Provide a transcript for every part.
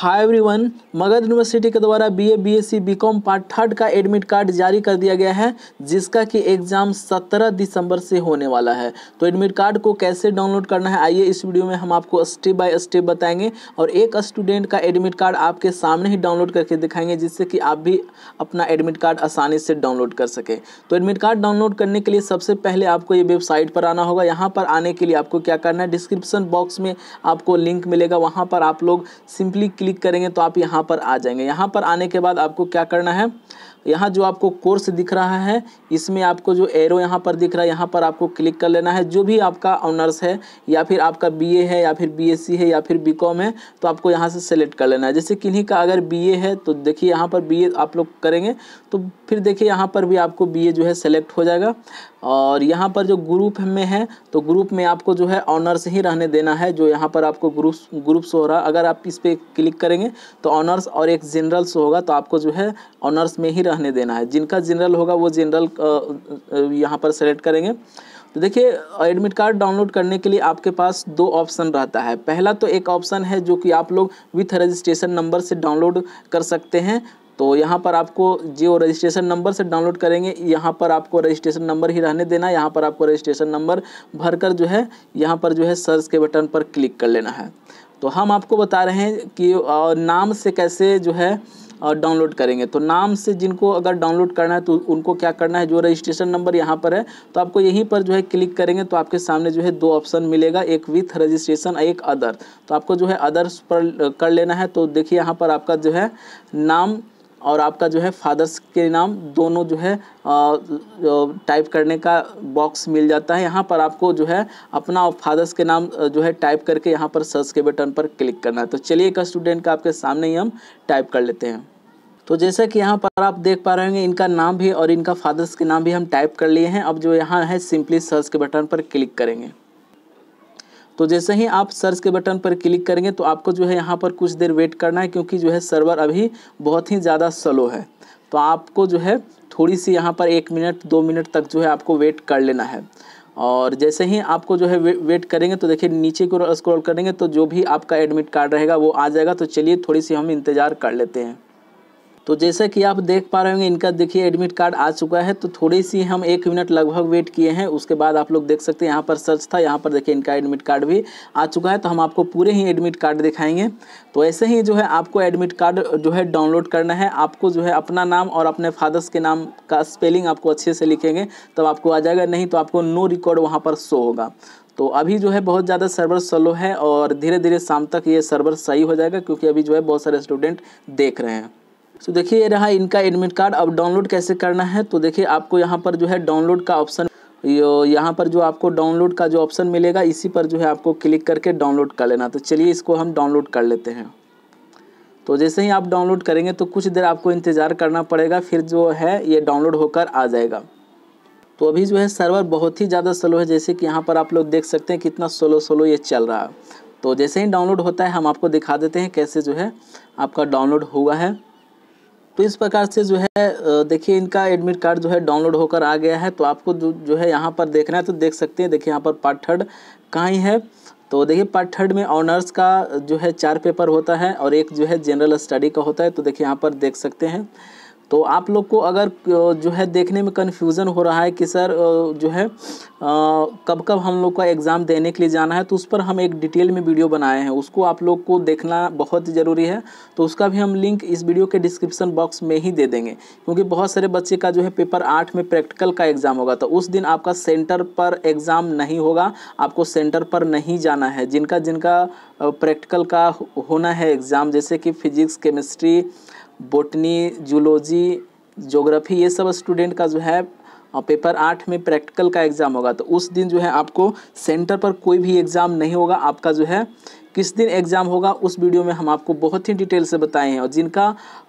hi everyone Magadh university के द्वारा BA BSc BCom part third का एडमिट कार्ड जारी कर दिया गया है जिसका कि एग्ज़ाम 17 दिसंबर से होने वाला है तो एडमिट कार्ड को कैसे डाउनलोड करना है आइए इस वीडियो में हम आपको स्टेप बाय स्टेप बताएंगे और एक स्टूडेंट का एडमिट कार्ड आपके सामने ही डाउनलोड करके दिखाएंगे जिससे कि आप भी अपना एडमिट कार्ड आसानी से डाउनलोड कर सकें तो एडमिट कार्ड डाउनलोड करने के लिए सबसे पहले आपको ये वेबसाइट पर आना होगा यहाँ पर आने के लिए आपको क्या करना है डिस्क्रिप्सन बॉक्स में आपको लिंक मिलेगा वहाँ पर आप लोग सिंपली क्लिक करेंगे तो आप यहाँ पर आ जाएंगे यहाँ पर आने के बाद आपको क्या करना है यहाँ जो आपको कोर्स दिख रहा है इसमें आपको जो एरो यहाँ पर दिख रहा है यहाँ पर आपको क्लिक कर लेना है जो भी आपका ऑनर्स है या फिर आपका बी है या फिर बी है या फिर बी है तो आपको यहाँ से सेलेक्ट कर लेना है जैसे किन्हीं का अगर बी है तो देखिए यहाँ पर बी आप लोग करेंगे तो फिर देखिए यहाँ पर भी आपको बी जो है सेलेक्ट हो जाएगा और यहाँ पर जो ग्रुप में है तो ग्रुप में आपको जो है ऑनर्स ही रहने देना है जो यहाँ पर आपको ग्रुप ग्रुप शो हो रहा अगर आप इस पर क्लिक करेंगे तो ऑनर्स और एक जनरल शो होगा तो आपको जो है ऑनर्स में ही रहने देना है जिनका जनरल होगा वो जनरल यहाँ पर सेलेक्ट करेंगे तो देखिए एडमिट कार्ड डाउनलोड करने के लिए आपके पास दो ऑप्शन रहता है पहला तो एक ऑप्शन है जो कि आप लोग विथ रजिस्ट्रेशन नंबर से डाउनलोड कर सकते हैं तो यहाँ पर आपको जो रजिस्ट्रेशन नंबर से डाउनलोड करेंगे यहाँ पर आपको रजिस्ट्रेशन नंबर ही रहने देना यहाँ पर आपको रजिस्ट्रेशन नंबर भरकर जो है यहाँ पर जो है सर्च के बटन पर क्लिक कर लेना है तो हम आपको बता रहे हैं कि नाम से कैसे जो है डाउनलोड करेंगे तो नाम से जिनको अगर डाउनलोड करना है तो उनको क्या करना है जो रजिस्ट्रेशन नंबर यहाँ पर है तो आपको यहीं पर जो है क्लिक करेंगे तो आपके सामने जो है दो ऑप्शन मिलेगा एक विथ रजिस्ट्रेशन एक अदर तो आपको जो है अदर्स पर कर लेना है तो देखिए यहाँ पर आपका जो है नाम और आपका जो है फादर्स के नाम दोनों जो है टाइप करने का बॉक्स मिल जाता है यहाँ पर आपको जो है अपना और फादर्स के नाम जो है टाइप करके यहाँ पर सर्च के बटन पर क्लिक करना है तो चलिए एक स्टूडेंट का आपके सामने ही हम टाइप कर लेते हैं तो जैसा कि यहाँ पर आप देख पा रहे होंगे इनका नाम भी और इनका फादर्स के नाम भी हम टाइप कर लिए हैं अब जो यहाँ है सिंपली सर्च के बटन पर क्लिक करेंगे तो जैसे ही आप सर्च के बटन पर क्लिक करेंगे तो आपको जो है यहाँ पर कुछ देर वेट करना है क्योंकि जो है सर्वर अभी बहुत ही ज़्यादा स्लो है तो आपको जो है थोड़ी सी यहाँ पर एक मिनट दो मिनट तक जो है आपको वेट कर लेना है और जैसे ही आपको जो है वे, वेट करेंगे तो देखिए नीचे को स्क्रॉल करेंगे तो जो भी आपका एडमिट कार्ड रहेगा वो आ जाएगा तो चलिए थोड़ी सी हम इंतज़ार कर लेते हैं तो जैसे कि आप देख पा रहे होंगे इनका देखिए एडमिट कार्ड आ चुका है तो थोड़ी सी हम एक मिनट लगभग वेट किए हैं उसके बाद आप लोग देख सकते हैं यहाँ पर सर्च था यहाँ पर देखिए इनका एडमिट कार्ड भी आ चुका है तो हम आपको पूरे ही एडमिट कार्ड दिखाएंगे तो ऐसे ही जो है आपको एडमिट कार्ड जो है डाउनलोड करना है आपको जो है अपना नाम और अपने फादर्स के नाम का स्पेलिंग आपको अच्छे से लिखेंगे तब आपको आ जाएगा नहीं तो आपको नो रिकॉर्ड वहाँ पर शो होगा तो अभी जो है बहुत ज़्यादा सर्वर स्लो है और धीरे धीरे शाम तक ये सर्वर सही हो जाएगा क्योंकि अभी जो है बहुत सारे स्टूडेंट देख रहे हैं तो देखिए ये रहा इनका एडमिट कार्ड अब डाउनलोड कैसे करना है तो देखिए आपको यहाँ पर जो है डाउनलोड का ऑप्शन यहाँ पर जो आपको डाउनलोड का जो ऑप्शन मिलेगा इसी पर जो है आपको क्लिक करके डाउनलोड कर लेना तो चलिए इसको हम डाउनलोड कर लेते हैं तो जैसे ही आप डाउनलोड करेंगे तो कुछ देर आपको इंतज़ार करना पड़ेगा फिर जो है ये डाउनलोड होकर आ जाएगा तो अभी जो है सर्वर बहुत ही ज़्यादा स्लो है जैसे कि यहाँ पर आप लोग देख सकते हैं कितना स्लो स्लो ये चल रहा है तो जैसे ही डाउनलोड होता है हम आपको दिखा देते हैं कैसे जो है आपका डाउनलोड हुआ है तो इस प्रकार से जो है देखिए इनका एडमिट कार्ड जो है डाउनलोड होकर आ गया है तो आपको जो जो है यहाँ पर देखना है तो देख सकते हैं देखिए यहाँ पर पार्ट थर्ड कहाँ ही है तो देखिए पार्ट थर्ड में ऑनर्स का जो है चार पेपर होता है और एक जो है जनरल स्टडी का होता है तो देखिए यहाँ पर देख सकते हैं तो आप लोग को अगर जो है देखने में कन्फ्यूज़न हो रहा है कि सर जो है कब कब हम लोग का एग्ज़ाम देने के लिए जाना है तो उस पर हम एक डिटेल में वीडियो बनाए हैं उसको आप लोग को देखना बहुत ज़रूरी है तो उसका भी हम लिंक इस वीडियो के डिस्क्रिप्सन बॉक्स में ही दे देंगे क्योंकि बहुत सारे बच्चे का जो है पेपर आठ में प्रैक्टिकल का एग्ज़ाम होगा तो उस दिन आपका सेंटर पर एग्ज़ाम नहीं होगा आपको सेंटर पर नहीं जाना है जिनका जिनका प्रैक्टिकल का होना है एग्ज़ाम जैसे कि physics chemistry botany zoology geography ये सब स्टूडेंट का जो है पेपर आठ में प्रैक्टिकल का एग्ज़ाम होगा तो उस दिन जो है आपको सेंटर पर कोई भी एग्ज़ाम नहीं होगा आपका जो है किस दिन एग्ज़ाम होगा उस वीडियो में हम आपको बहुत ही डिटेल से बताए हैं और जिनका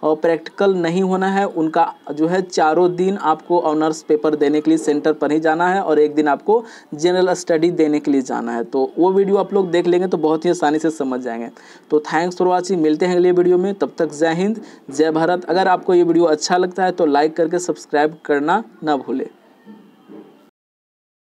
प्रैक्टिकल नहीं होना है उनका जो है चारों दिन आपको ऑनर्स पेपर देने के लिए सेंटर पर ही जाना है और एक दिन आपको जनरल स्टडी देने के लिए जाना है तो वो वीडियो आप लोग देख लेंगे तो बहुत ही आसानी से समझ जाएंगे तो थैंक्स फॉर वॉचिंग मिलते हैं अगले वीडियो में तब तक जय हिंद जय भारत अगर आपको ये वीडियो अच्छा लगता है तो लाइक करके सब्सक्राइब करना ना भूलें